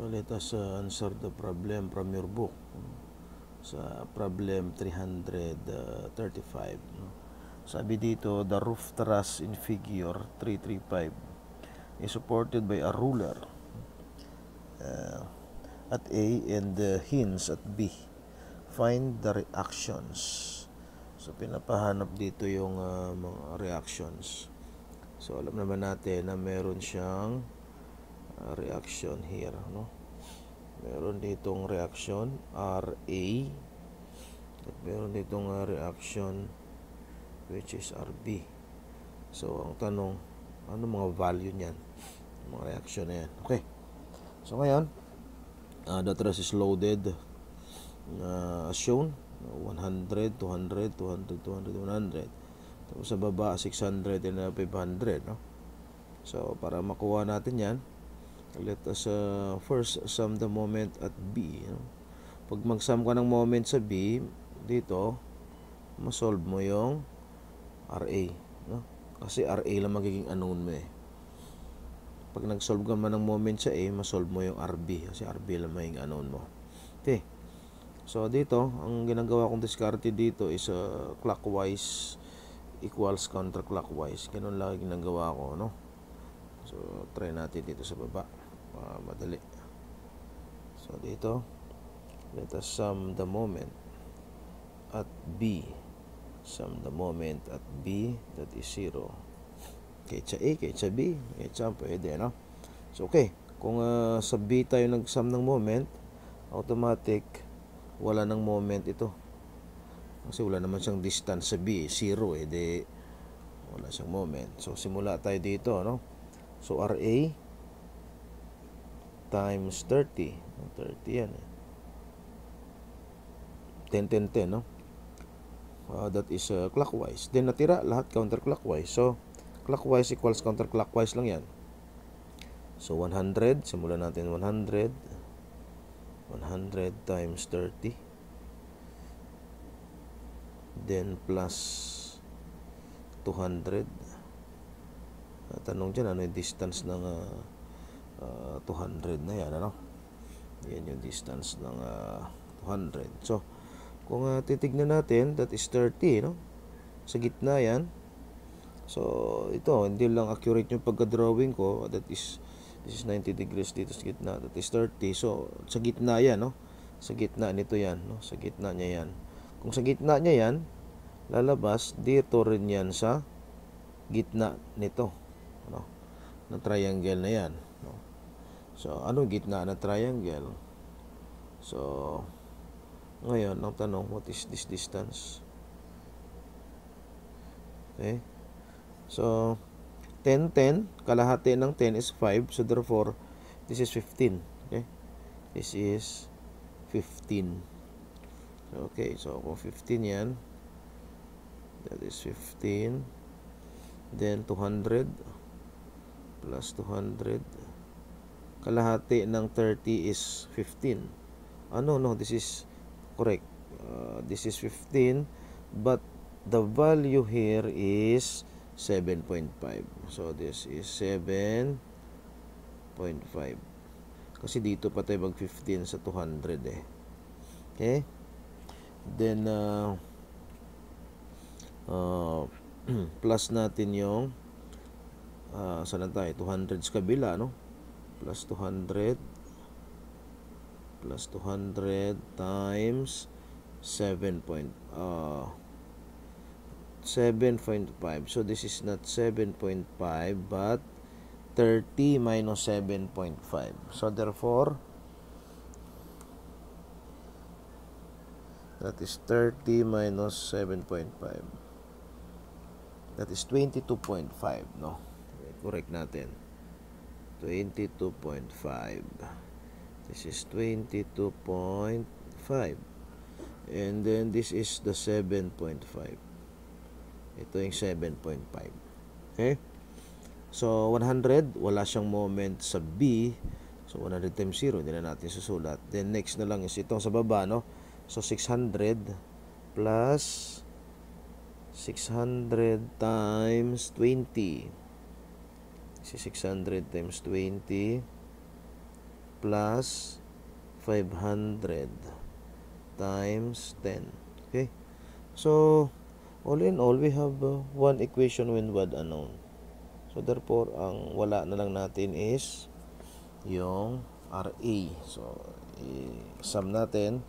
So let us uh, answer the problem from your book sa problem 335. No? Sabi dito, the roof truss in figure 335 is supported by a ruler uh, at A and the uh, hinge at B. Find the reactions. So pinapahanap dito yung uh, mga reactions. So alam naman natin na meron siyang reaction here no meron ditong reaction RA at meron ditong uh, reaction which is RB so ang tanong ano mga value niyan mga reaction na yan okay so ngayon uh, the tress is loaded uh, as shown 100, 200, 200, 200, 100 tapos sa baba 600 and 500 uh, no? so para makuha natin yan let us uh, first sum the moment at B you know? pag mag sum ka ng moment sa B dito masolve mo yung RA no? kasi RA lang magiging unknown mo eh pag nag-solve ka man ng moment sa A masolve mo yung RB kasi RB lang magiging unknown mo okay so dito ang ginagawa kong diskarte dito is uh, clockwise equals counterclockwise ganun lang ginagawa ko no So, try natin dito sa baba uh, madali so dito let us sum the moment at b sum the moment at b that is 0 kaysa a kaysa b kaysa pwede no so okay kung uh, sa b tayo nag sum ng moment automatic wala ng moment ito kasi wala naman siyang distance sa b 0 eh, eh de wala siyang moment so simula tayo dito no so RA times 30. 30 yan eh. 10, 10, 10, no? Uh, that is uh, clockwise. Then natira lahat counterclockwise. So, clockwise equals counterclockwise lang yan. So, 100. Simulan natin 100. 100 times 30. Then, plus 200. Uh, tanong dyan, ano yung distance ng... Uh, uh, ah, 200 na yan ano yan yung distance ng uh, ah, 200 so kung uh, titignan natin that is 30 no sa gitna yan so ito hindi lang accurate yung pagka-drawing ko that is this is 90 degrees dito sa gitna that is 30 so sa gitna yan no sa gitna nito yan no sa gitna niya yan kung sa gitna niya yan lalabas dito rin yan sa gitna nito no na triangle na yan So, anong gitna na triangle? So, ngayon, ang tanong, what is this distance? Okay? So, 10, 10, kalahati ng 10 is 5. So, therefore, this is 15. Okay? This is 15. Okay, so kung 15 yan, that is 15. Then, 200 plus 200 kalahati ng 30 is 15. Ano, ah, no, this is correct. Uh, this is 15, but the value here is 7.5. So, this is 7.5. Kasi dito pa tayo mag 15 sa 200 eh. Okay? Then, uh, uh, plus natin yung uh, saan na tayo? 200 sa kabila, no? plus 200 plus 200 times 7 point uh, 7.5 so this is not 7.5 but 30 minus 7.5 so therefore that is 30 minus 7.5 that is 22.5 no correct natin 22.5 this is 22.5 and then this is the 7.5 ito yung 7.5 okay so 100 wala siyang moment sa B so 100 times 0 hindi na natin susulat then next na lang is itong sa baba no so 600 plus 600 times 20 Si 600 times 20 plus 500 times 10. Okay? So, all in all, we have uh, one equation when word unknown. So, therefore, ang wala na lang natin is yung RA. So, i-sum natin.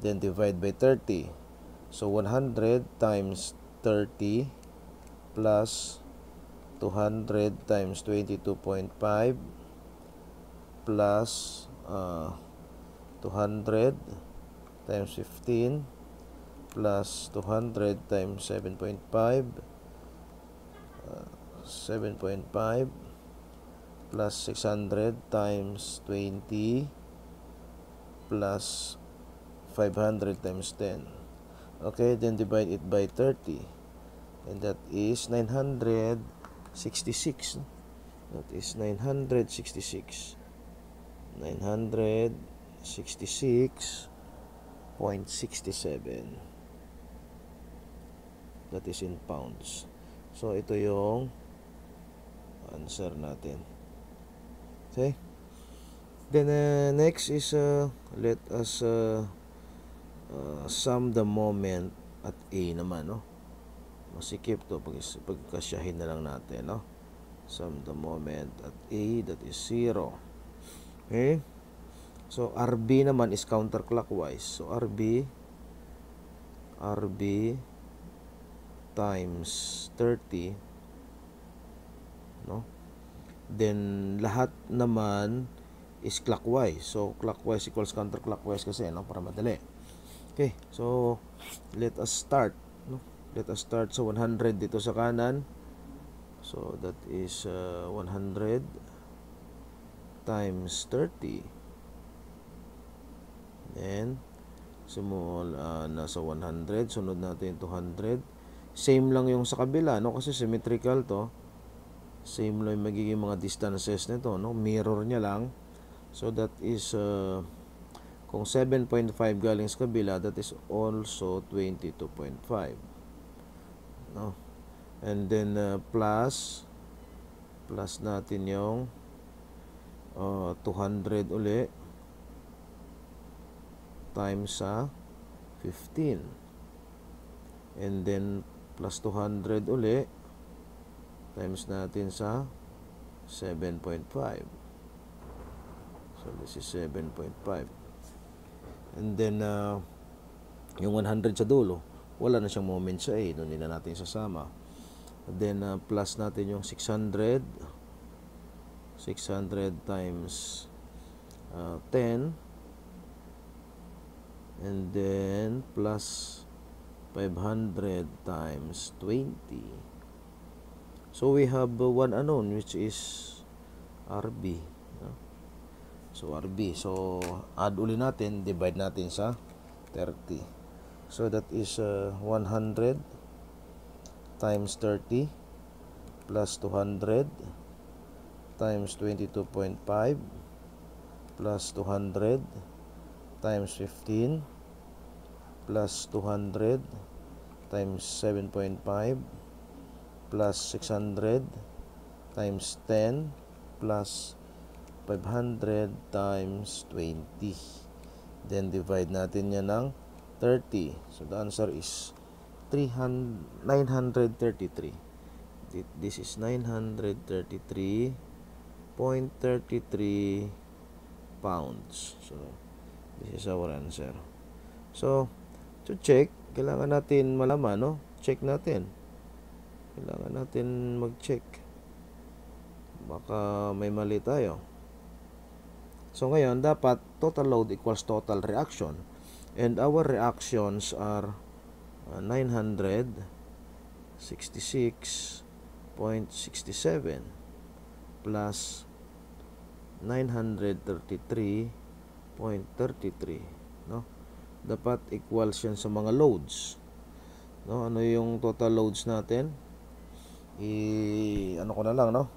Then, divide by 30. So, 100 times 30 plus 200 times 22.5 plus uh, 200 times 15 plus 200 times 7.5 uh, 7.5 plus 600 times 20 plus 500 times 10 okay then divide it by 30 and that is 900 66 that is 966 966.67 that is in pounds so ito yung answer natin okay then uh, next is uh, let us uh, uh, sum the moment at A naman no masikip to pag pagkasyahin na lang natin no sum the moment at A that is 0 okay so RB naman is counterclockwise so RB RB times 30 no then lahat naman is clockwise so clockwise equals counterclockwise kasi no para madali okay so let us start let us start sa so 100 dito sa kanan so that is uh, 100 times 30 then small uh, nasa 100 sunod natin 200 same lang yung sa kabila no kasi symmetrical to same lang yung magiging mga distances nito no mirror niya lang so that is uh, kung 7.5 galing sa kabila that is also 22.5 no? and then uh, plus plus natin yung uh, 200 uli times sa uh, 15 and then plus 200 uli times natin sa 7.5 so this is 7.5 and then uh, yung 100 sa dulo wala na siyang moment sa A, doon na natin sasama. Then, uh, plus natin yung 600. 600 times uh, 10. And then, plus 500 times 20. So, we have uh, one unknown, which is RB. So, RB. So, add uli natin, divide natin sa 30 so that is uh, 100 times 30 plus 200 times 22.5 plus 200 times 15 plus 200 times 7.5 plus 600 times 10 plus 500 times 20 then divide natin yan ng 30. So the answer is 300, 933. This is 933.33 pounds. So this is our answer. So to check, kailangan natin malaman, no? Check natin. Kailangan natin mag-check. Baka may mali tayo. So ngayon, dapat total load equals total reaction and our reactions are uh, 966.67 plus 933.33 no dapat equals yan sa mga loads no ano yung total loads natin i ano ko na lang no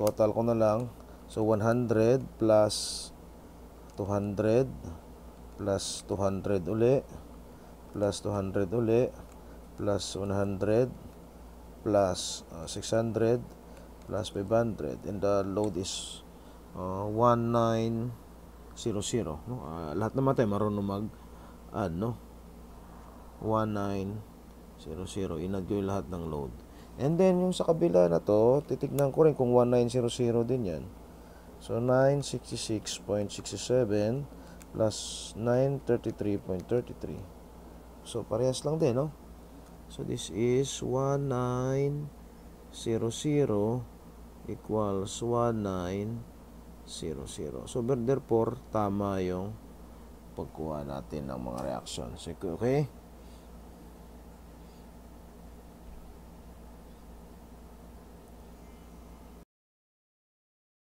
total ko na lang so 100 plus 200 plus 200 uli plus 200 uli plus 100 plus uh, 600 plus 500 and the load is uh, 1900 no uh, lahat naman tayo marunong mag add no 1900 inad ko yung lahat ng load and then yung sa kabila na to titignan ko rin kung 1900 din yan so 966.67 plus 933.33 so parehas lang din no so this is 1900 equals 1900 so therefore tama yung pagkuha natin ng mga reaction so okay